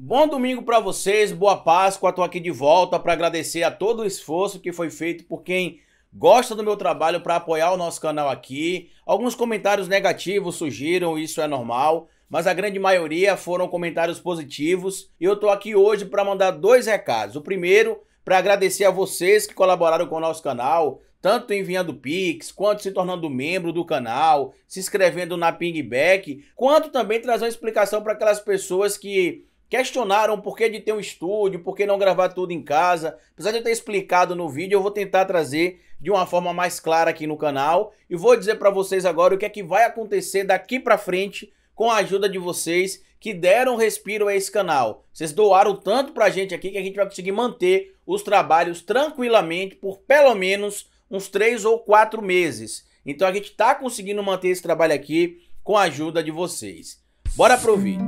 Bom domingo para vocês, boa Páscoa. Estou aqui de volta para agradecer a todo o esforço que foi feito por quem gosta do meu trabalho para apoiar o nosso canal aqui. Alguns comentários negativos surgiram, isso é normal, mas a grande maioria foram comentários positivos. E eu estou aqui hoje para mandar dois recados. O primeiro, para agradecer a vocês que colaboraram com o nosso canal, tanto enviando Pix, quanto se tornando membro do canal, se inscrevendo na Pingback, quanto também trazer uma explicação para aquelas pessoas que Questionaram por que de ter um estúdio, por que não gravar tudo em casa. Apesar de eu ter explicado no vídeo, eu vou tentar trazer de uma forma mais clara aqui no canal e vou dizer para vocês agora o que é que vai acontecer daqui para frente com a ajuda de vocês que deram respiro a esse canal. Vocês doaram tanto pra gente aqui que a gente vai conseguir manter os trabalhos tranquilamente por pelo menos uns 3 ou 4 meses. Então a gente tá conseguindo manter esse trabalho aqui com a ajuda de vocês. Bora pro vídeo.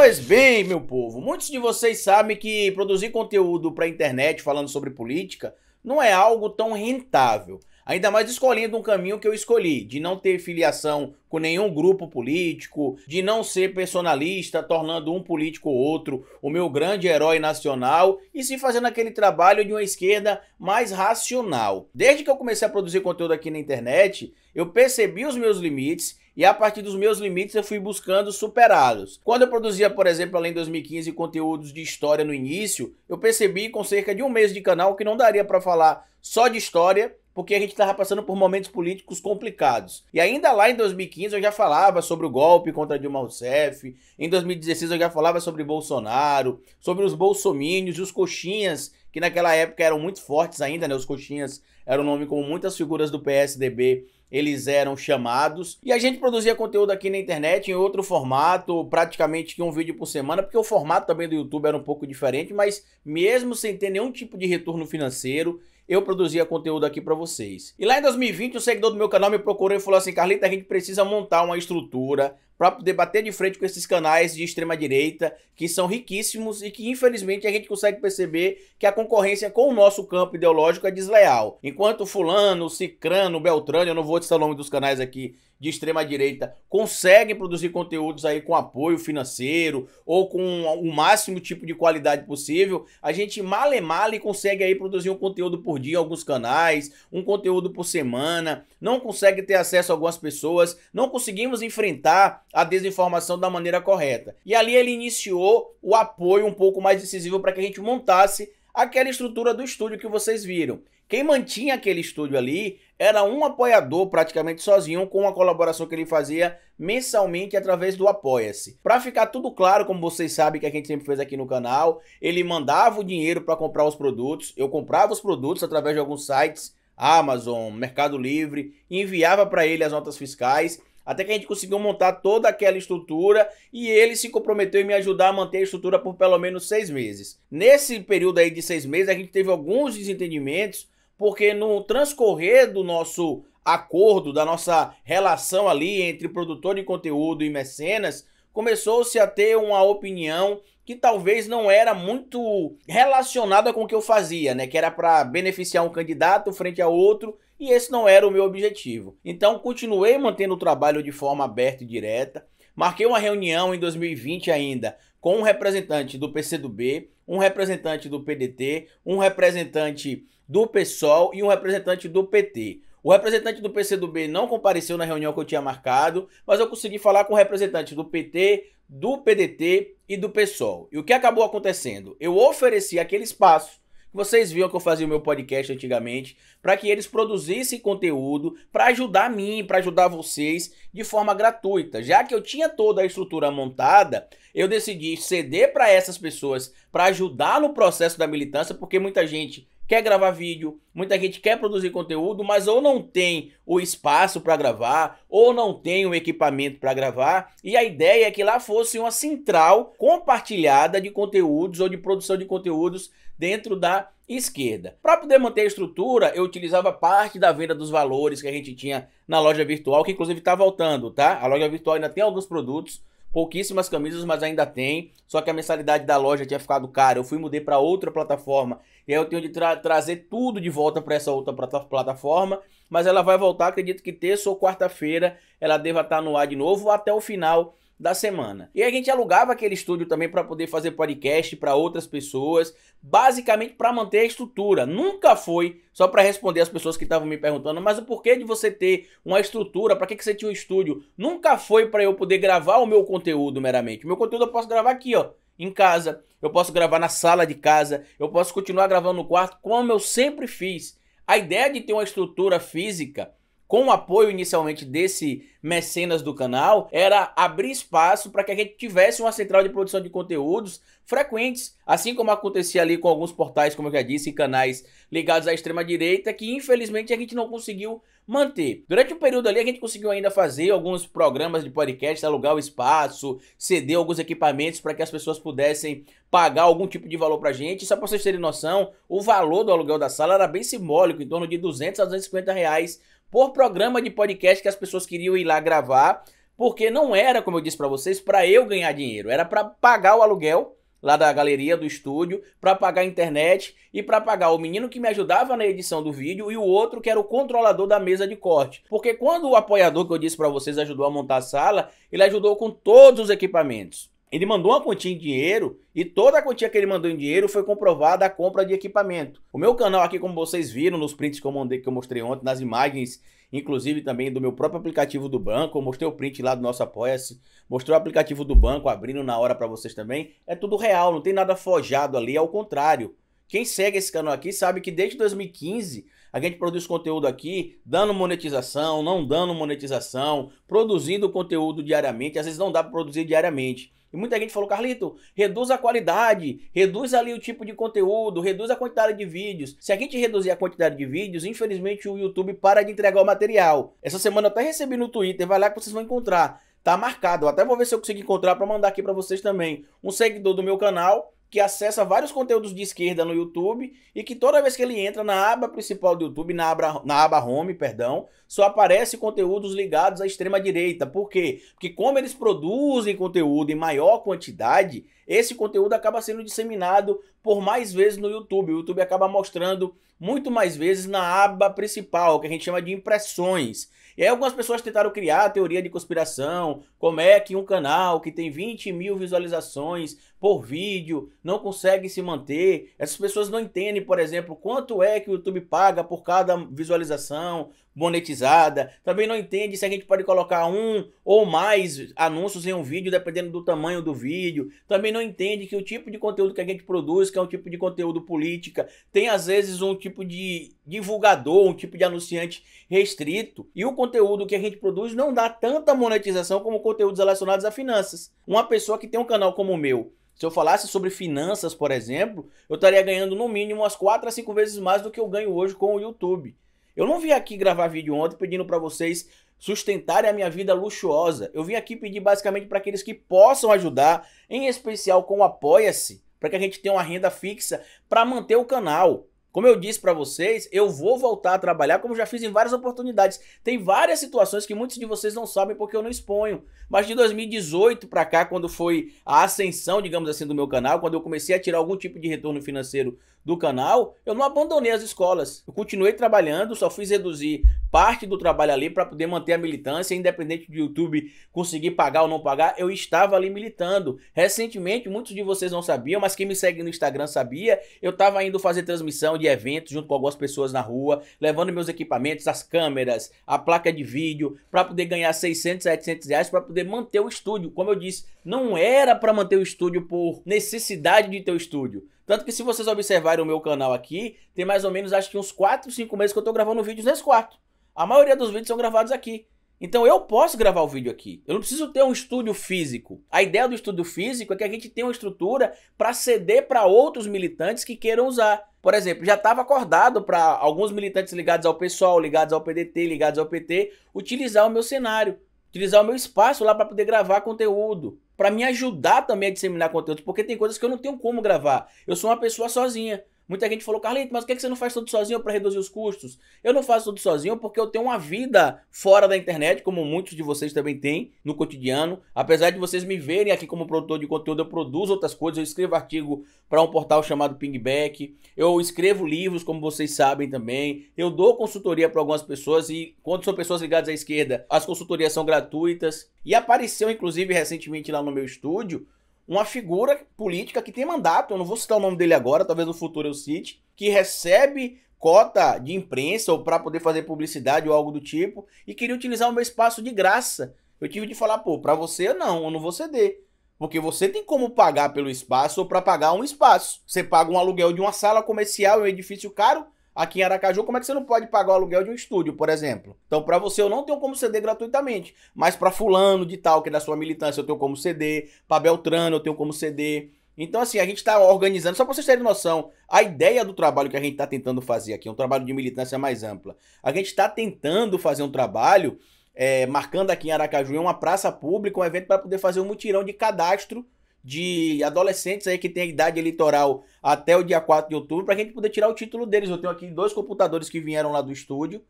Pois bem, meu povo, muitos de vocês sabem que produzir conteúdo para a internet falando sobre política não é algo tão rentável. Ainda mais escolhendo um caminho que eu escolhi, de não ter filiação com nenhum grupo político, de não ser personalista, tornando um político ou outro o meu grande herói nacional e se fazendo aquele trabalho de uma esquerda mais racional. Desde que eu comecei a produzir conteúdo aqui na internet, eu percebi os meus limites e a partir dos meus limites eu fui buscando superá-los. Quando eu produzia, por exemplo, além de 2015, conteúdos de história no início, eu percebi com cerca de um mês de canal que não daria para falar só de história porque a gente estava passando por momentos políticos complicados. E ainda lá em 2015 eu já falava sobre o golpe contra Dilma Rousseff, em 2016 eu já falava sobre Bolsonaro, sobre os bolsomínios e os coxinhas, que naquela época eram muito fortes ainda, né? Os coxinhas eram o nome como muitas figuras do PSDB eles eram chamados. E a gente produzia conteúdo aqui na internet em outro formato, praticamente que um vídeo por semana, porque o formato também do YouTube era um pouco diferente, mas mesmo sem ter nenhum tipo de retorno financeiro, eu produzia conteúdo aqui para vocês. E lá em 2020, um seguidor do meu canal me procurou e falou assim: Carlita, a gente precisa montar uma estrutura para poder bater de frente com esses canais de extrema direita que são riquíssimos e que infelizmente a gente consegue perceber que a concorrência com o nosso campo ideológico é desleal. Enquanto fulano, cicrano, beltrano, eu não vou citar o nome dos canais aqui de extrema direita conseguem produzir conteúdos aí com apoio financeiro ou com o máximo tipo de qualidade possível, a gente male male consegue aí produzir um conteúdo por dia em alguns canais, um conteúdo por semana, não consegue ter acesso a algumas pessoas, não conseguimos enfrentar a desinformação da maneira correta. E ali ele iniciou o apoio um pouco mais decisivo para que a gente montasse aquela estrutura do estúdio que vocês viram. Quem mantinha aquele estúdio ali era um apoiador praticamente sozinho com uma colaboração que ele fazia mensalmente através do Apoia-se. Para ficar tudo claro, como vocês sabem que a gente sempre fez aqui no canal, ele mandava o dinheiro para comprar os produtos, eu comprava os produtos através de alguns sites, Amazon, Mercado Livre, enviava para ele as notas fiscais até que a gente conseguiu montar toda aquela estrutura e ele se comprometeu em me ajudar a manter a estrutura por pelo menos seis meses. Nesse período aí de seis meses, a gente teve alguns desentendimentos porque no transcorrer do nosso acordo, da nossa relação ali entre produtor de conteúdo e mecenas, começou-se a ter uma opinião que talvez não era muito relacionada com o que eu fazia, né? Que era para beneficiar um candidato frente a outro, e esse não era o meu objetivo. Então continuei mantendo o trabalho de forma aberta e direta. Marquei uma reunião em 2020 ainda com um representante do PCdoB, um representante do PDT, um representante do PSOL e um representante do PT. O representante do PCdoB não compareceu na reunião que eu tinha marcado, mas eu consegui falar com o representante do PT, do PDT e do PSOL. E o que acabou acontecendo? Eu ofereci aquele espaço vocês viram que eu fazia o meu podcast antigamente, para que eles produzissem conteúdo para ajudar mim, para ajudar vocês de forma gratuita. Já que eu tinha toda a estrutura montada, eu decidi ceder para essas pessoas para ajudar no processo da militância, porque muita gente quer gravar vídeo, muita gente quer produzir conteúdo, mas ou não tem o espaço para gravar, ou não tem o equipamento para gravar, e a ideia é que lá fosse uma central compartilhada de conteúdos ou de produção de conteúdos dentro da esquerda. Para poder manter a estrutura, eu utilizava parte da venda dos valores que a gente tinha na loja virtual, que inclusive está voltando, tá? A loja virtual ainda tem alguns produtos pouquíssimas camisas, mas ainda tem. Só que a mensalidade da loja tinha ficado cara. Eu fui mudei para outra plataforma. E aí eu tenho de tra trazer tudo de volta para essa outra plataforma. Mas ela vai voltar, acredito que terça ou quarta-feira ela deva estar tá no ar de novo até o final da semana. E a gente alugava aquele estúdio também para poder fazer podcast para outras pessoas, basicamente para manter a estrutura. Nunca foi só para responder as pessoas que estavam me perguntando, mas o porquê de você ter uma estrutura, para que que você tinha um estúdio? Nunca foi para eu poder gravar o meu conteúdo meramente. O meu conteúdo eu posso gravar aqui, ó, em casa, eu posso gravar na sala de casa, eu posso continuar gravando no quarto, como eu sempre fiz. A ideia de ter uma estrutura física com o apoio inicialmente desse mecenas do canal, era abrir espaço para que a gente tivesse uma central de produção de conteúdos frequentes, assim como acontecia ali com alguns portais, como eu já disse, e canais ligados à extrema-direita, que infelizmente a gente não conseguiu manter. Durante o um período ali, a gente conseguiu ainda fazer alguns programas de podcast, alugar o espaço, ceder alguns equipamentos para que as pessoas pudessem pagar algum tipo de valor para a gente. Só para vocês terem noção, o valor do aluguel da sala era bem simbólico, em torno de 200 a 250 reais por programa de podcast que as pessoas queriam ir lá gravar, porque não era, como eu disse para vocês, para eu ganhar dinheiro, era para pagar o aluguel lá da galeria do estúdio, para pagar a internet e para pagar o menino que me ajudava na edição do vídeo e o outro que era o controlador da mesa de corte. Porque quando o apoiador que eu disse para vocês ajudou a montar a sala, ele ajudou com todos os equipamentos. Ele mandou uma quantia em dinheiro e toda a quantia que ele mandou em dinheiro foi comprovada a compra de equipamento. O meu canal aqui, como vocês viram nos prints que eu, mandei, que eu mostrei ontem, nas imagens, inclusive também do meu próprio aplicativo do banco, eu mostrei o print lá do nosso Apoia-se, mostrei o aplicativo do banco abrindo na hora para vocês também. É tudo real, não tem nada forjado ali, ao contrário. Quem segue esse canal aqui sabe que desde 2015 a gente produz conteúdo aqui, dando monetização, não dando monetização, produzindo conteúdo diariamente, às vezes não dá para produzir diariamente. E muita gente falou, Carlito, reduz a qualidade, reduz ali o tipo de conteúdo, reduz a quantidade de vídeos. Se a gente reduzir a quantidade de vídeos, infelizmente o YouTube para de entregar o material. Essa semana eu até recebi no Twitter, vai lá que vocês vão encontrar. Tá marcado, até vou ver se eu consigo encontrar para mandar aqui para vocês também. Um seguidor do meu canal que acessa vários conteúdos de esquerda no YouTube e que toda vez que ele entra na aba principal do YouTube, na aba, na aba Home, perdão, só aparece conteúdos ligados à extrema direita. Por quê? Porque como eles produzem conteúdo em maior quantidade, esse conteúdo acaba sendo disseminado por mais vezes no YouTube. O YouTube acaba mostrando muito mais vezes na aba principal, que a gente chama de impressões. E aí algumas pessoas tentaram criar a teoria de conspiração, como é que um canal que tem 20 mil visualizações por vídeo não consegue se manter. Essas pessoas não entendem, por exemplo, quanto é que o YouTube paga por cada visualização, monetizada, também não entende se a gente pode colocar um ou mais anúncios em um vídeo, dependendo do tamanho do vídeo, também não entende que o tipo de conteúdo que a gente produz, que é um tipo de conteúdo política, tem às vezes um tipo de divulgador, um tipo de anunciante restrito, e o conteúdo que a gente produz não dá tanta monetização como conteúdos relacionados a finanças. Uma pessoa que tem um canal como o meu, se eu falasse sobre finanças, por exemplo, eu estaria ganhando no mínimo umas 4 a 5 vezes mais do que eu ganho hoje com o YouTube. Eu não vim aqui gravar vídeo ontem pedindo para vocês sustentarem a minha vida luxuosa. Eu vim aqui pedir basicamente para aqueles que possam ajudar, em especial com o Apoia-se, para que a gente tenha uma renda fixa para manter o canal. Como eu disse para vocês, eu vou voltar a trabalhar como já fiz em várias oportunidades. Tem várias situações que muitos de vocês não sabem porque eu não exponho. Mas de 2018 para cá, quando foi a ascensão, digamos assim, do meu canal, quando eu comecei a tirar algum tipo de retorno financeiro do canal, eu não abandonei as escolas. Eu continuei trabalhando, só fiz reduzir parte do trabalho ali para poder manter a militância, independente do YouTube conseguir pagar ou não pagar, eu estava ali militando. Recentemente, muitos de vocês não sabiam, mas quem me segue no Instagram sabia, eu estava indo fazer transmissão de eventos junto com algumas pessoas na rua, levando meus equipamentos, as câmeras, a placa de vídeo, para poder ganhar 600, 700 reais, para poder manter o estúdio. Como eu disse, não era para manter o estúdio por necessidade de ter o estúdio. Tanto que se vocês observarem o meu canal aqui, tem mais ou menos, acho que uns 4, 5 meses que eu tô gravando vídeos nesse quarto. A maioria dos vídeos são gravados aqui. Então eu posso gravar o vídeo aqui. Eu não preciso ter um estúdio físico. A ideia do estúdio físico é que a gente tenha uma estrutura para ceder para outros militantes que queiram usar. Por exemplo, já estava acordado para alguns militantes ligados ao PSOL, ligados ao PDT, ligados ao PT, utilizar o meu cenário, utilizar o meu espaço lá para poder gravar conteúdo, para me ajudar também a disseminar conteúdo, porque tem coisas que eu não tenho como gravar. Eu sou uma pessoa sozinha. Muita gente falou, Carlito, mas por é que você não faz tudo sozinho para reduzir os custos? Eu não faço tudo sozinho porque eu tenho uma vida fora da internet, como muitos de vocês também têm no cotidiano. Apesar de vocês me verem aqui como produtor de conteúdo, eu produzo outras coisas. Eu escrevo artigo para um portal chamado Pingback. Eu escrevo livros, como vocês sabem também. Eu dou consultoria para algumas pessoas e quando são pessoas ligadas à esquerda, as consultorias são gratuitas. E apareceu, inclusive, recentemente lá no meu estúdio uma figura política que tem mandato, eu não vou citar o nome dele agora, talvez no futuro eu cite, que recebe cota de imprensa ou para poder fazer publicidade ou algo do tipo e queria utilizar o meu espaço de graça. Eu tive de falar, pô, para você não, eu não vou ceder. Porque você tem como pagar pelo espaço ou para pagar um espaço. Você paga um aluguel de uma sala comercial, um edifício caro, aqui em Aracaju, como é que você não pode pagar o aluguel de um estúdio, por exemplo? Então, para você, eu não tenho como ceder gratuitamente, mas para fulano de tal, que é da sua militância, eu tenho como ceder, para Beltrano, eu tenho como ceder. Então, assim, a gente está organizando, só para vocês terem noção, a ideia do trabalho que a gente está tentando fazer aqui, é um trabalho de militância mais ampla. A gente está tentando fazer um trabalho, é, marcando aqui em Aracaju, uma praça pública, um evento para poder fazer um mutirão de cadastro de adolescentes aí que tem a idade eleitoral até o dia 4 de outubro, para a gente poder tirar o título deles. Eu tenho aqui dois computadores que vieram lá do estúdio,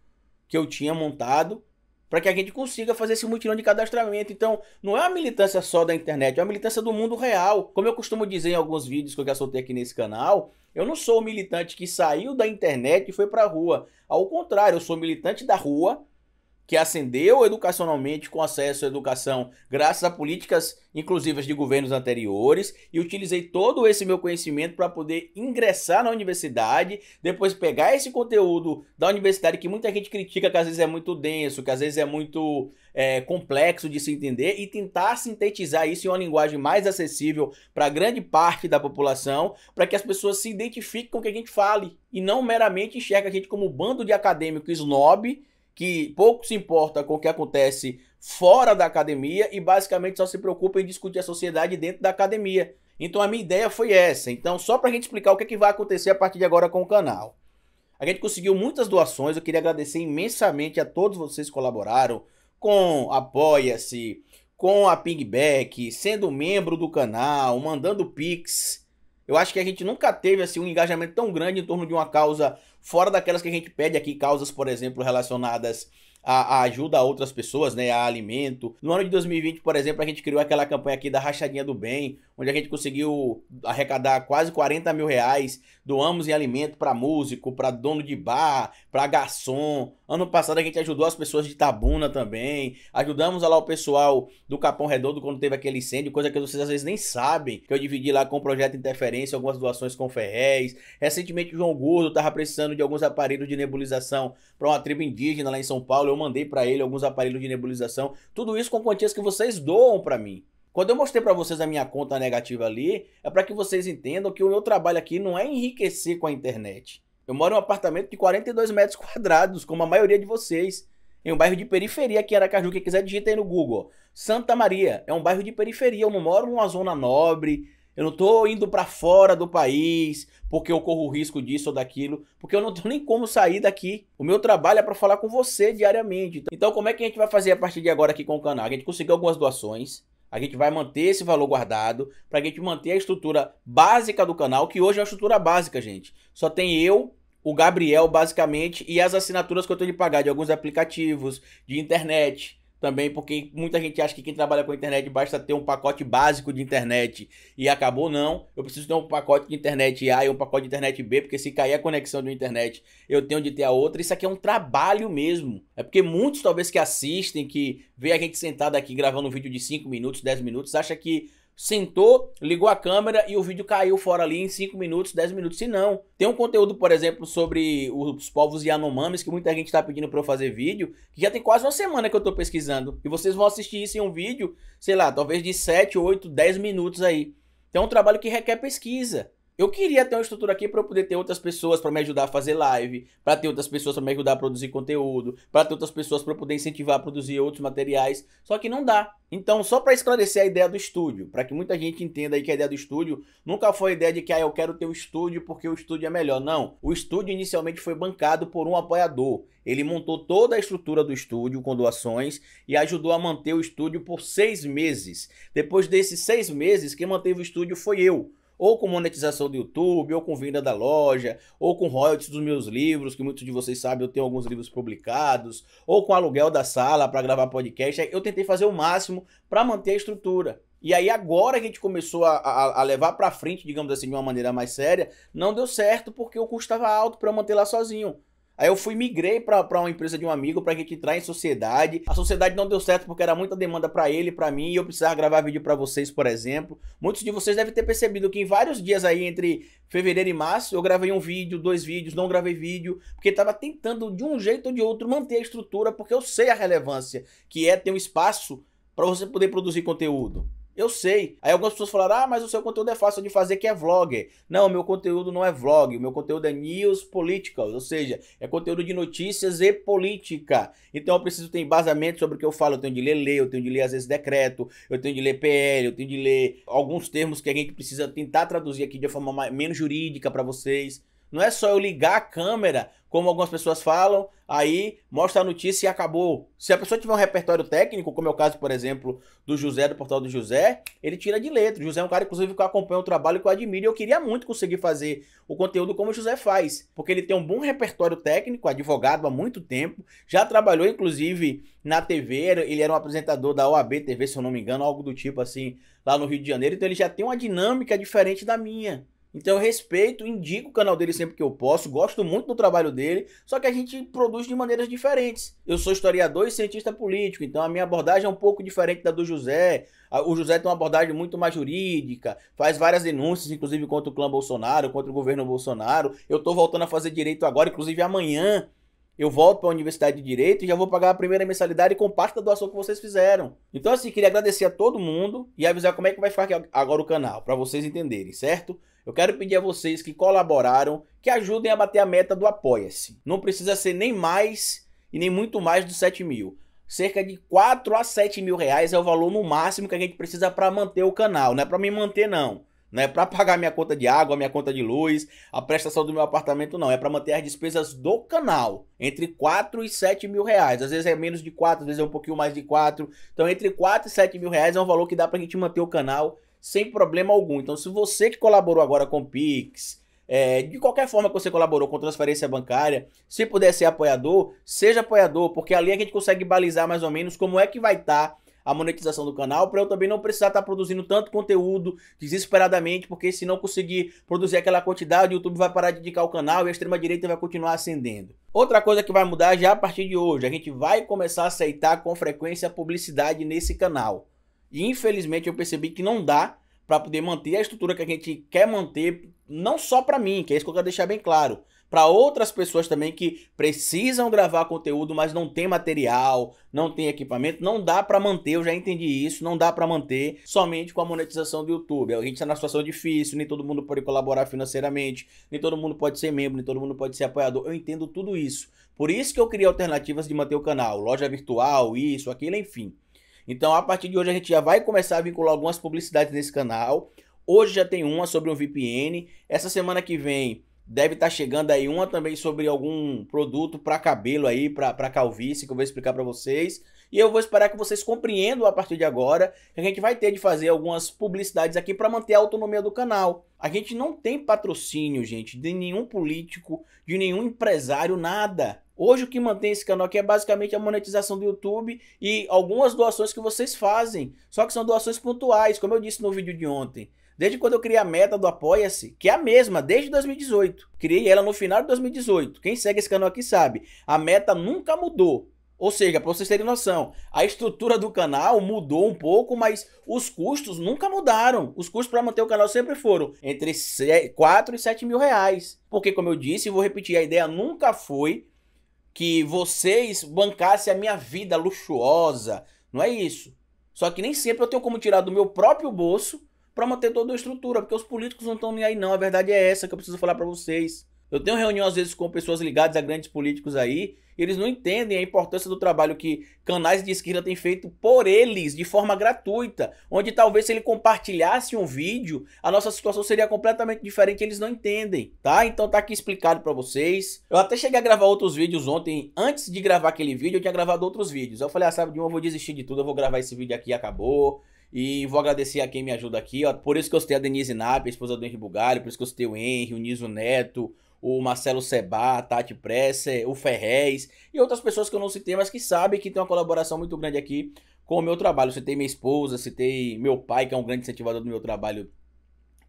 que eu tinha montado, para que a gente consiga fazer esse mutirão de cadastramento. Então, não é uma militância só da internet, é uma militância do mundo real. Como eu costumo dizer em alguns vídeos que eu já soltei aqui nesse canal, eu não sou militante que saiu da internet e foi para a rua. Ao contrário, eu sou militante da rua, que ascendeu educacionalmente com acesso à educação graças a políticas inclusivas de governos anteriores e utilizei todo esse meu conhecimento para poder ingressar na universidade, depois pegar esse conteúdo da universidade que muita gente critica que às vezes é muito denso, que às vezes é muito é, complexo de se entender e tentar sintetizar isso em uma linguagem mais acessível para grande parte da população, para que as pessoas se identifiquem com o que a gente fale e não meramente enxerga a gente como um bando de acadêmico snob que pouco se importa com o que acontece fora da academia e basicamente só se preocupa em discutir a sociedade dentro da academia. Então a minha ideia foi essa. Então, só para a gente explicar o que, é que vai acontecer a partir de agora com o canal. A gente conseguiu muitas doações, eu queria agradecer imensamente a todos vocês que colaboraram com Apoia-se, com a Pingback, sendo membro do canal, mandando pix. Eu acho que a gente nunca teve assim um engajamento tão grande em torno de uma causa fora daquelas que a gente pede aqui, causas, por exemplo, relacionadas a, ajuda a outras pessoas, né, a alimento. No ano de 2020, por exemplo, a gente criou aquela campanha aqui da rachadinha do bem, onde a gente conseguiu arrecadar quase 40 mil reais. Doamos em alimento para músico, para dono de bar, para garçom. Ano passado a gente ajudou as pessoas de Tabuna também. Ajudamos lá o pessoal do Capão Redondo quando teve aquele incêndio, coisa que vocês às vezes nem sabem, que eu dividi lá com o projeto Interferência, algumas doações com Ferrez. Recentemente o João Gordo estava precisando de alguns aparelhos de nebulização para uma tribo indígena lá em São Paulo. Eu mandei para ele alguns aparelhos de nebulização. Tudo isso com quantias que vocês doam para mim. Quando eu mostrei para vocês a minha conta negativa ali, é para que vocês entendam que o meu trabalho aqui não é enriquecer com a internet. Eu moro em um apartamento de 42 metros quadrados, como a maioria de vocês, em um bairro de periferia aqui em é Aracaju. Quem quiser digita aí no Google. Santa Maria é um bairro de periferia. Eu não moro numa zona nobre. Eu não estou indo para fora do país porque eu corro risco disso ou daquilo, porque eu não tenho nem como sair daqui. O meu trabalho é para falar com você diariamente. Então, como é que a gente vai fazer a partir de agora aqui com o canal? A gente conseguiu algumas doações. A gente vai manter esse valor guardado para a gente manter a estrutura básica do canal, que hoje é a estrutura básica, gente. Só tem eu, o Gabriel, basicamente, e as assinaturas que eu tenho de pagar de alguns aplicativos, de internet, também, porque muita gente acha que quem trabalha com internet basta ter um pacote básico de internet e acabou, não. Eu preciso ter um pacote de internet A e um pacote de internet B, porque se cair a conexão de internet, eu tenho de ter a outra. Isso aqui é um trabalho mesmo. É porque muitos talvez que assistem, que vê a gente sentado aqui gravando um vídeo de 5 minutos, 10 minutos, acha que sentou, ligou a câmera e o vídeo caiu fora ali em 5 minutos, 10 minutos, se não. Tem um conteúdo, por exemplo, sobre os povos Yanomamis, que muita gente está pedindo para eu fazer vídeo, que já tem quase uma semana que eu estou pesquisando. E vocês vão assistir isso em um vídeo, sei lá, talvez de 7, 8, 10 minutos aí. Então é um trabalho que requer pesquisa. Eu queria ter uma estrutura aqui para eu poder ter outras pessoas para me ajudar a fazer live, para ter outras pessoas para me ajudar a produzir conteúdo, para ter outras pessoas para poder incentivar a produzir outros materiais. Só que não dá. Então, só para esclarecer a ideia do estúdio, para que muita gente entenda aí que a ideia do estúdio nunca foi a ideia de que ah, eu quero ter um estúdio porque o estúdio é melhor. Não, o estúdio inicialmente foi bancado por um apoiador. Ele montou toda a estrutura do estúdio com doações e ajudou a manter o estúdio por seis meses. Depois desses seis meses, quem manteve o estúdio foi eu ou com monetização do YouTube, ou com venda da loja, ou com royalties dos meus livros, que muitos de vocês sabem, eu tenho alguns livros publicados, ou com aluguel da sala para gravar podcast. Eu tentei fazer o máximo para manter a estrutura. E aí agora que a gente começou a, a, a levar para frente, digamos assim, de uma maneira mais séria, não deu certo porque o custo estava alto para manter lá sozinho. Aí eu fui migrei para uma empresa de um amigo para que entrar em sociedade. A sociedade não deu certo porque era muita demanda para ele, para mim, e eu precisava gravar vídeo para vocês, por exemplo. Muitos de vocês devem ter percebido que em vários dias aí entre fevereiro e março eu gravei um vídeo, dois vídeos, não gravei vídeo, porque estava tentando de um jeito ou de outro manter a estrutura, porque eu sei a relevância que é ter um espaço para você poder produzir conteúdo. Eu sei. Aí algumas pessoas falaram: ah, mas o seu conteúdo é fácil de fazer que é vlogger. Não, meu conteúdo não é vlog. O meu conteúdo é news political, ou seja, é conteúdo de notícias e política. Então eu preciso ter embasamento sobre o que eu falo. Eu tenho de ler lei, eu tenho de ler às vezes decreto, eu tenho de ler PL, eu tenho de ler alguns termos que a gente precisa tentar traduzir aqui de forma mais, menos jurídica para vocês. Não é só eu ligar a câmera, como algumas pessoas falam, aí mostra a notícia e acabou. Se a pessoa tiver um repertório técnico, como é o caso, por exemplo, do José, do Portal do José, ele tira de letra. O José é um cara, inclusive, que eu acompanho o trabalho, que eu admiro, e eu queria muito conseguir fazer o conteúdo como o José faz, porque ele tem um bom repertório técnico, advogado há muito tempo, já trabalhou, inclusive, na TV, ele era um apresentador da OAB TV, se eu não me engano, algo do tipo assim, lá no Rio de Janeiro, então ele já tem uma dinâmica diferente da minha. Então eu respeito, indico o canal dele sempre que eu posso, gosto muito do trabalho dele, só que a gente produz de maneiras diferentes. Eu sou historiador e cientista político, então a minha abordagem é um pouco diferente da do José. O José tem uma abordagem muito mais jurídica, faz várias denúncias, inclusive contra o clã Bolsonaro, contra o governo Bolsonaro. Eu estou voltando a fazer direito agora, inclusive amanhã eu volto para a Universidade de Direito e já vou pagar a primeira mensalidade com parte da doação que vocês fizeram. Então, assim, queria agradecer a todo mundo e avisar como é que vai ficar agora o canal, para vocês entenderem, certo? eu quero pedir a vocês que colaboraram, que ajudem a bater a meta do Apoia-se. Não precisa ser nem mais e nem muito mais dos 7 mil. Cerca de 4 a 7 mil reais é o valor no máximo que a gente precisa para manter o canal. Não é para me manter, não. Não é para pagar minha conta de água, minha conta de luz, a prestação do meu apartamento, não. É para manter as despesas do canal. Entre 4 e 7 mil reais. Às vezes é menos de 4, às vezes é um pouquinho mais de 4. Então, entre 4 e 7 mil reais é um valor que dá para a gente manter o canal sem problema algum. Então, se você que colaborou agora com o Pix, é, de qualquer forma que você colaborou com transferência bancária, se puder ser apoiador, seja apoiador, porque ali a gente consegue balizar mais ou menos como é que vai estar. Tá a monetização do canal, para eu também não precisar estar tá produzindo tanto conteúdo desesperadamente, porque se não conseguir produzir aquela quantidade, o YouTube vai parar de indicar o canal e a extrema-direita vai continuar ascendendo. Outra coisa que vai mudar já a partir de hoje, a gente vai começar a aceitar com frequência a publicidade nesse canal. E infelizmente eu percebi que não dá para poder manter a estrutura que a gente quer manter, não só para mim, que é isso que eu quero deixar bem claro, para outras pessoas também que precisam gravar conteúdo, mas não tem material, não tem equipamento, não dá para manter, eu já entendi isso, não dá para manter somente com a monetização do YouTube. A gente está numa situação difícil, nem todo mundo pode colaborar financeiramente, nem todo mundo pode ser membro, nem todo mundo pode ser apoiador. Eu entendo tudo isso. Por isso que eu criei alternativas de manter o canal, loja virtual, isso, aquilo, enfim. Então, a partir de hoje, a gente já vai começar a vincular algumas publicidades nesse canal. Hoje já tem uma sobre um VPN. Essa semana que vem deve estar tá chegando aí uma também sobre algum produto para cabelo aí, para calvície, que eu vou explicar para vocês. E eu vou esperar que vocês compreendam a partir de agora que a gente vai ter de fazer algumas publicidades aqui para manter a autonomia do canal. A gente não tem patrocínio, gente, de nenhum político, de nenhum empresário, nada. Hoje o que mantém esse canal aqui é basicamente a monetização do YouTube e algumas doações que vocês fazem. Só que são doações pontuais, como eu disse no vídeo de ontem. Desde quando eu criei a meta do Apoia-se, que é a mesma, desde 2018. Criei ela no final de 2018. Quem segue esse canal aqui sabe. A meta nunca mudou. Ou seja, para vocês terem noção, a estrutura do canal mudou um pouco, mas os custos nunca mudaram. Os custos para manter o canal sempre foram entre 4 e 7 mil reais. Porque, como eu disse, e vou repetir, a ideia nunca foi que vocês bancassem a minha vida luxuosa. Não é isso. Só que nem sempre eu tenho como tirar do meu próprio bolso para manter toda a estrutura, porque os políticos não estão nem aí não. A verdade é essa que eu preciso falar para vocês. Eu tenho reunião às vezes com pessoas ligadas a grandes políticos aí, e eles não entendem a importância do trabalho que canais de esquerda têm feito por eles, de forma gratuita, onde talvez se ele compartilhasse um vídeo, a nossa situação seria completamente diferente, eles não entendem, tá? Então tá aqui explicado para vocês. Eu até cheguei a gravar outros vídeos ontem, antes de gravar aquele vídeo, eu tinha gravado outros vídeos. Eu falei, ah, sabe de uma, eu vou desistir de tudo, eu vou gravar esse vídeo aqui acabou. E vou agradecer a quem me ajuda aqui, ó. Por isso que eu citei a Denise Nap, a esposa do Henrique Bugalho, por isso que eu citei o Henry, o Niso Neto, o Marcelo Sebá, a Tati Presser, o Ferrez e outras pessoas que eu não citei, mas que sabem que tem uma colaboração muito grande aqui com o meu trabalho. Citei minha esposa, citei meu pai, que é um grande incentivador do meu trabalho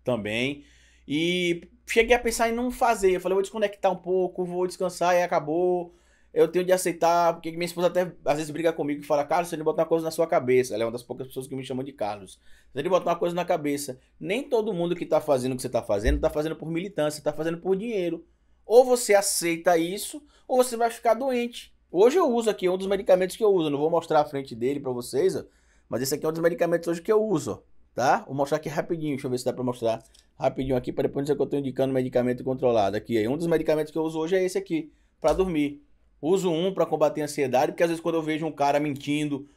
também. E cheguei a pensar em não fazer. Eu falei, vou desconectar um pouco, vou descansar e acabou eu tenho de aceitar, porque minha esposa até às vezes briga comigo e fala, Carlos, você tem que botar uma coisa na sua cabeça. Ela é uma das poucas pessoas que me chamam de Carlos. Você tem que botar uma coisa na cabeça. Nem todo mundo que está fazendo o que você está fazendo, está fazendo por militância, está fazendo por dinheiro. Ou você aceita isso, ou você vai ficar doente. Hoje eu uso aqui é um dos medicamentos que eu uso, não vou mostrar a frente dele para vocês, ó, mas esse aqui é um dos medicamentos hoje que eu uso, tá? Vou mostrar aqui rapidinho, deixa eu ver se dá para mostrar rapidinho aqui, para depois não dizer que eu estou indicando medicamento controlado aqui. É um dos medicamentos que eu uso hoje é esse aqui, para dormir. Uso um para combater a ansiedade, porque às vezes quando eu vejo um cara mentindo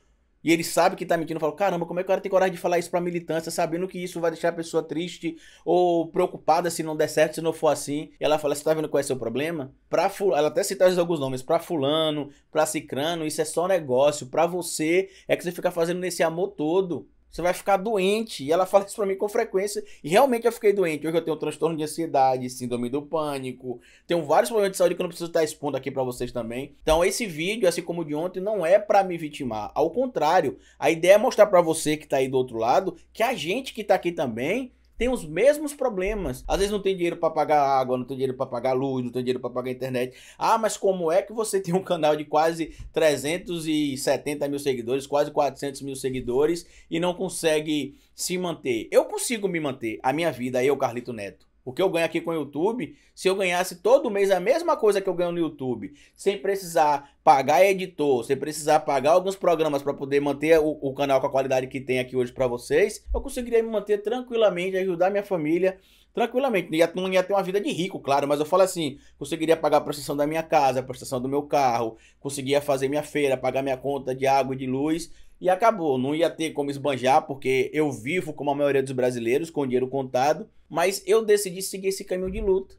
e ele sabe que tá mentindo, eu falo, caramba, como é que o cara tem coragem de falar isso pra militância, sabendo que isso vai deixar a pessoa triste ou preocupada se não der certo, se não for assim. E ela fala, você tá vendo qual é o seu problema? Pra ful... Ela até cita alguns nomes, pra fulano, pra cicrano, isso é só negócio, pra você é que você fica fazendo nesse amor todo. Você vai ficar doente. E ela fala isso pra mim com frequência. E realmente eu fiquei doente. Hoje eu tenho um transtorno de ansiedade, síndrome do pânico. Tenho vários problemas de saúde que eu não preciso estar expondo aqui para vocês também. Então esse vídeo, assim como o de ontem, não é para me vitimar. Ao contrário, a ideia é mostrar para você que tá aí do outro lado que a gente que tá aqui também tem os mesmos problemas. Às vezes não tem dinheiro para pagar água, não tem dinheiro para pagar luz, não tem dinheiro para pagar internet. Ah, mas como é que você tem um canal de quase 370 mil seguidores, quase 400 mil seguidores e não consegue se manter? Eu consigo me manter, a minha vida, eu, Carlito Neto. O que eu ganho aqui com o YouTube, se eu ganhasse todo mês a mesma coisa que eu ganho no YouTube, sem precisar pagar editor, sem precisar pagar alguns programas para poder manter o, o, canal com a qualidade que tem aqui hoje para vocês, eu conseguiria me manter tranquilamente, ajudar minha família tranquilamente. Não ia, não ia ter uma vida de rico, claro, mas eu falo assim, conseguiria pagar a prestação da minha casa, a prestação do meu carro, conseguiria fazer minha feira, pagar minha conta de água e de luz, e acabou. Não ia ter como esbanjar, porque eu vivo, como a maioria dos brasileiros, com dinheiro contado, mas eu decidi seguir esse caminho de luta.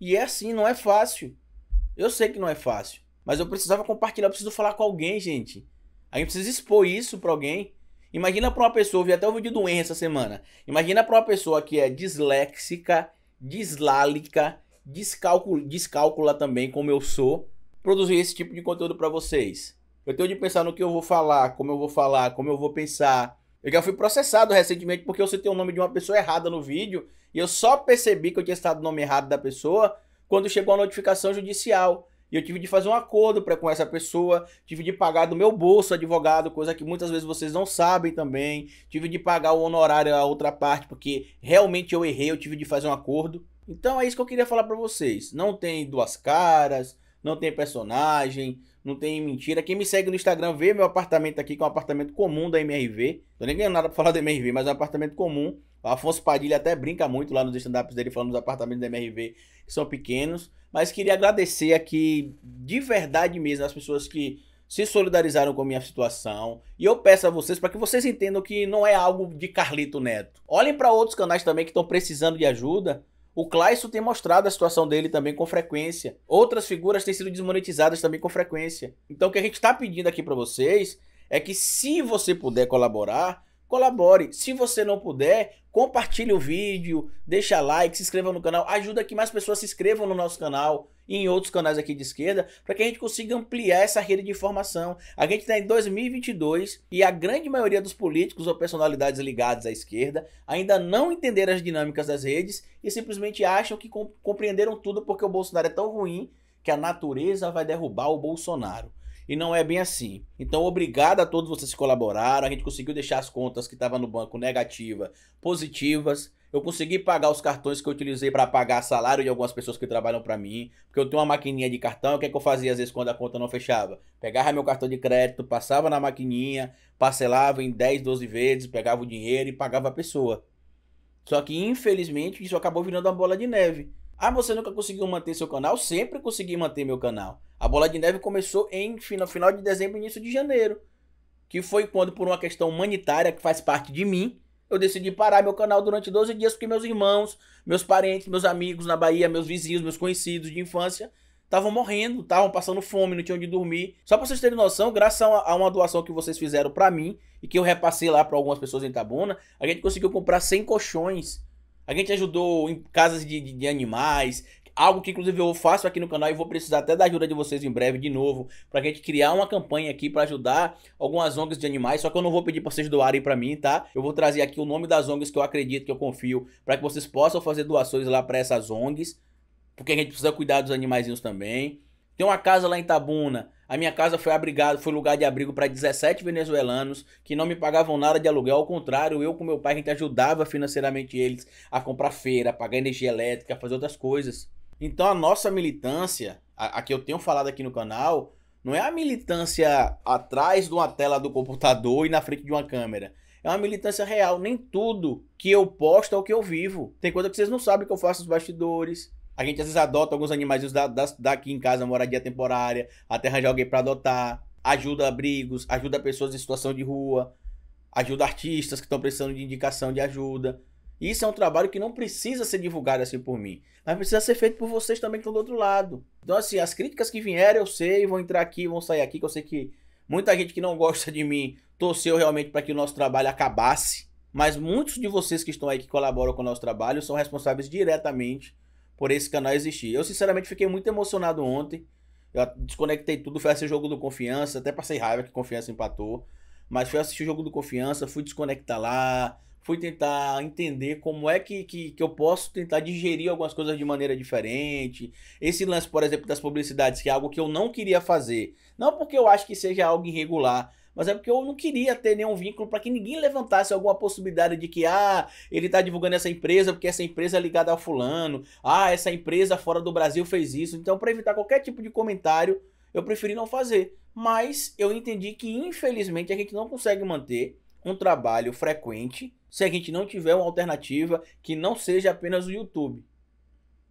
E é assim, não é fácil. Eu sei que não é fácil. Mas eu precisava compartilhar, eu preciso falar com alguém, gente. A gente precisa expor isso pra alguém. Imagina pra uma pessoa, eu vi até o vídeo do Henry essa semana. Imagina pra uma pessoa que é disléxica, dislálica, descalcula, descálcula também, como eu sou, produzir esse tipo de conteúdo para vocês. Eu tenho de pensar no que eu vou falar, como eu vou falar, como eu vou pensar, eu já fui processado recentemente porque eu citei o nome de uma pessoa errada no vídeo e eu só percebi que eu tinha citado o nome errado da pessoa quando chegou a notificação judicial. E eu tive de fazer um acordo pra, com essa pessoa, tive de pagar do meu bolso advogado, coisa que muitas vezes vocês não sabem também. Tive de pagar o honorário à outra parte, porque realmente eu errei, eu tive de fazer um acordo. Então é isso que eu queria falar para vocês. Não tem duas caras, não tem personagem, não tem mentira. Quem me segue no Instagram vê meu apartamento aqui, que é um apartamento comum da MRV. Tô nem ganhando nada pra falar da MRV, mas é um apartamento comum. O Afonso Padilha até brinca muito lá nos stand-ups dele, falando dos apartamentos da MRV que são pequenos. Mas queria agradecer aqui, de verdade mesmo, as pessoas que se solidarizaram com a minha situação. E eu peço a vocês para que vocês entendam que não é algo de Carlito Neto. Olhem para outros canais também que estão precisando de ajuda o Clayson tem mostrado a situação dele também com frequência. Outras figuras têm sido desmonetizadas também com frequência. Então o que a gente está pedindo aqui para vocês é que se você puder colaborar, colabore. Se você não puder, compartilhe o vídeo, deixa like, se inscreva no canal, ajuda que mais pessoas se inscrevam no nosso canal e em outros canais aqui de esquerda, para que a gente consiga ampliar essa rede de informação. A gente está em 2022 e a grande maioria dos políticos ou personalidades ligadas à esquerda ainda não entenderam as dinâmicas das redes e simplesmente acham que compreenderam tudo porque o Bolsonaro é tão ruim que a natureza vai derrubar o Bolsonaro. E não é bem assim. Então, obrigado a todos vocês que colaboraram. A gente conseguiu deixar as contas que estavam no banco negativa positivas. Eu consegui pagar os cartões que eu utilizei para pagar salário de algumas pessoas que trabalham para mim, porque eu tenho uma maquininha de cartão. O que, é que eu fazia às vezes quando a conta não fechava? Pegava meu cartão de crédito, passava na maquininha, parcelava em 10, 12 vezes, pegava o dinheiro e pagava a pessoa. Só que infelizmente isso acabou virando uma bola de neve. Ah, você nunca conseguiu manter seu canal? Sempre consegui manter meu canal. A Bola de Neve começou em final de dezembro início de janeiro. Que foi quando, por uma questão humanitária que faz parte de mim, eu decidi parar meu canal durante 12 dias porque meus irmãos, meus parentes, meus amigos na Bahia, meus vizinhos, meus conhecidos de infância estavam morrendo, estavam passando fome, não tinham onde dormir. Só para vocês terem noção, graças a uma, doação que vocês fizeram para mim e que eu repassei lá para algumas pessoas em Tabuna, a gente conseguiu comprar 100 colchões a gente ajudou em casas de, de, de animais, algo que inclusive eu faço aqui no canal e vou precisar até da ajuda de vocês em breve de novo, pra gente criar uma campanha aqui para ajudar algumas ONGs de animais, só que eu não vou pedir para vocês doarem para mim, tá? Eu vou trazer aqui o nome das ONGs que eu acredito, que eu confio, para que vocês possam fazer doações lá para essas ONGs, porque a gente precisa cuidar dos animaizinhos também. Tem uma casa lá em Tabuna a minha casa foi abrigado, foi lugar de abrigo para 17 venezuelanos que não me pagavam nada de aluguel, ao contrário, eu com meu pai a gente ajudava financeiramente eles a comprar feira, a pagar energia elétrica, a fazer outras coisas. Então a nossa militância, a, a que eu tenho falado aqui no canal, não é a militância atrás de uma tela do computador e na frente de uma câmera. É uma militância real. Nem tudo que eu posto é o que eu vivo. Tem coisa que vocês não sabem que eu faço nos bastidores. A gente às vezes adota alguns animais da, da, daqui em casa, moradia temporária, até arranjar alguém para adotar, ajuda abrigos, ajuda pessoas em situação de rua, ajuda artistas que estão precisando de indicação de ajuda. Isso é um trabalho que não precisa ser divulgado assim por mim, mas precisa ser feito por vocês também que estão do outro lado. Então, assim, as críticas que vieram, eu sei, vão entrar aqui, vão sair aqui, que eu sei que muita gente que não gosta de mim torceu realmente para que o nosso trabalho acabasse. Mas muitos de vocês que estão aí, que colaboram com o nosso trabalho, são responsáveis diretamente por esse canal existir. Eu, sinceramente, fiquei muito emocionado ontem. Eu desconectei tudo, fui assistir o jogo do Confiança, até passei raiva que Confiança empatou. Mas fui assistir o jogo do Confiança, fui desconectar lá, fui tentar entender como é que, que, que eu posso tentar digerir algumas coisas de maneira diferente. Esse lance, por exemplo, das publicidades, que é algo que eu não queria fazer. Não porque eu acho que seja algo irregular, mas é porque eu não queria ter nenhum vínculo para que ninguém levantasse alguma possibilidade de que, ah, ele está divulgando essa empresa porque essa empresa é ligada ao fulano, ah, essa empresa fora do Brasil fez isso. Então, para evitar qualquer tipo de comentário, eu preferi não fazer. Mas eu entendi que, infelizmente, a gente não consegue manter um trabalho frequente se a gente não tiver uma alternativa que não seja apenas o YouTube.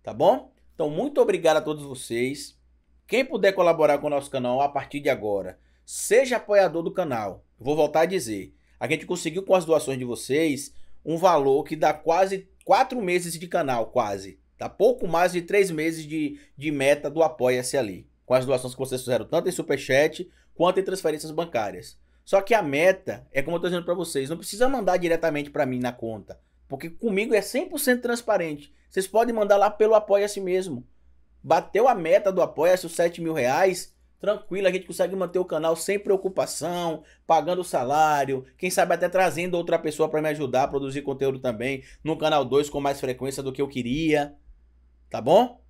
Tá bom? Então, muito obrigado a todos vocês. Quem puder colaborar com o nosso canal a partir de agora, Seja apoiador do canal. Vou voltar a dizer. A gente conseguiu com as doações de vocês um valor que dá quase quatro meses de canal, quase. Dá pouco mais de três meses de, de meta do Apoia-se ali. Com as doações que vocês fizeram, tanto em superchat quanto em transferências bancárias. Só que a meta é como eu estou dizendo para vocês, não precisa mandar diretamente para mim na conta, porque comigo é 100% transparente. Vocês podem mandar lá pelo Apoia-se mesmo. Bateu a meta do Apoia-se, os 7 mil reais, tranquilo, a gente consegue manter o canal sem preocupação, pagando o salário, quem sabe até trazendo outra pessoa para me ajudar a produzir conteúdo também no canal 2 com mais frequência do que eu queria. Tá bom?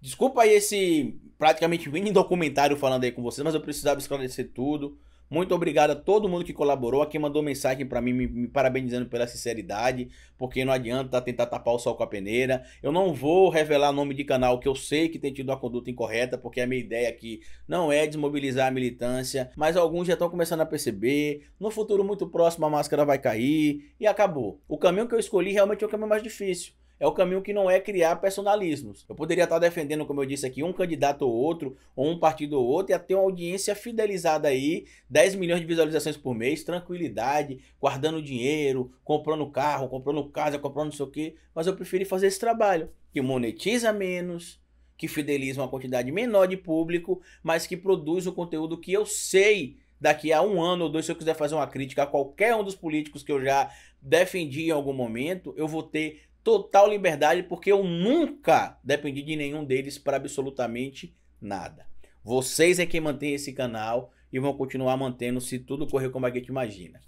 Desculpa aí esse praticamente mini documentário falando aí com vocês, mas eu precisava esclarecer tudo. Muito obrigado a todo mundo que colaborou, a quem mandou mensagem para mim me, me, parabenizando pela sinceridade, porque não adianta tentar tapar o sol com a peneira. Eu não vou revelar nome de canal que eu sei que tem tido uma conduta incorreta, porque a minha ideia aqui não é desmobilizar a militância, mas alguns já estão começando a perceber, no futuro muito próximo a máscara vai cair e acabou. O caminho que eu escolhi realmente é o caminho mais difícil é o caminho que não é criar personalismos. Eu poderia estar defendendo, como eu disse aqui, um candidato ou outro, ou um partido ou outro, e até uma audiência fidelizada aí, 10 milhões de visualizações por mês, tranquilidade, guardando dinheiro, comprando carro, comprando casa, comprando não sei o quê. Mas eu preferi fazer esse trabalho, que monetiza menos, que fideliza uma quantidade menor de público, mas que produz o conteúdo que eu sei daqui a um ano ou dois, se eu quiser fazer uma crítica a qualquer um dos políticos que eu já defendi em algum momento, eu vou ter total liberdade, porque eu nunca dependi de nenhum deles para absolutamente nada. Vocês é quem mantém esse canal e vão continuar mantendo se tudo correr como a gente imagina.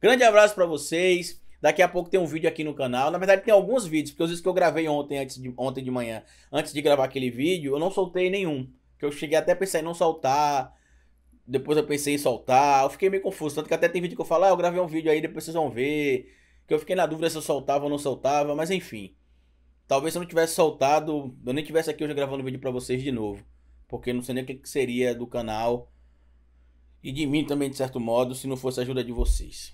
Grande abraço para vocês. Daqui a pouco tem um vídeo aqui no canal. Na verdade, tem alguns vídeos, porque os vídeos que eu gravei ontem, antes de, ontem de manhã, antes de gravar aquele vídeo, eu não soltei nenhum. Que eu cheguei até a pensar em não soltar. Depois eu pensei em soltar. Eu fiquei meio confuso. Tanto que até tem vídeo que eu falo, ah, eu gravei um vídeo aí, depois vocês vão ver que eu fiquei na dúvida se eu soltava ou não soltava, mas enfim. Talvez se eu não tivesse soltado, eu nem tivesse aqui hoje gravando vídeo para vocês de novo. Porque não sei nem o que seria do canal. E de mim também, de certo modo, se não fosse a ajuda de vocês.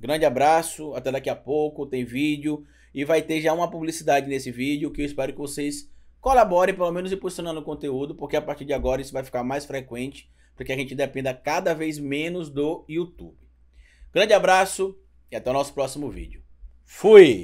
Grande abraço, até daqui a pouco, tem vídeo. E vai ter já uma publicidade nesse vídeo que eu espero que vocês colaborem, pelo menos em o conteúdo, porque a partir de agora isso vai ficar mais frequente, porque que a gente dependa cada vez menos do YouTube. Grande abraço, e até o nosso próximo vídeo. Fui!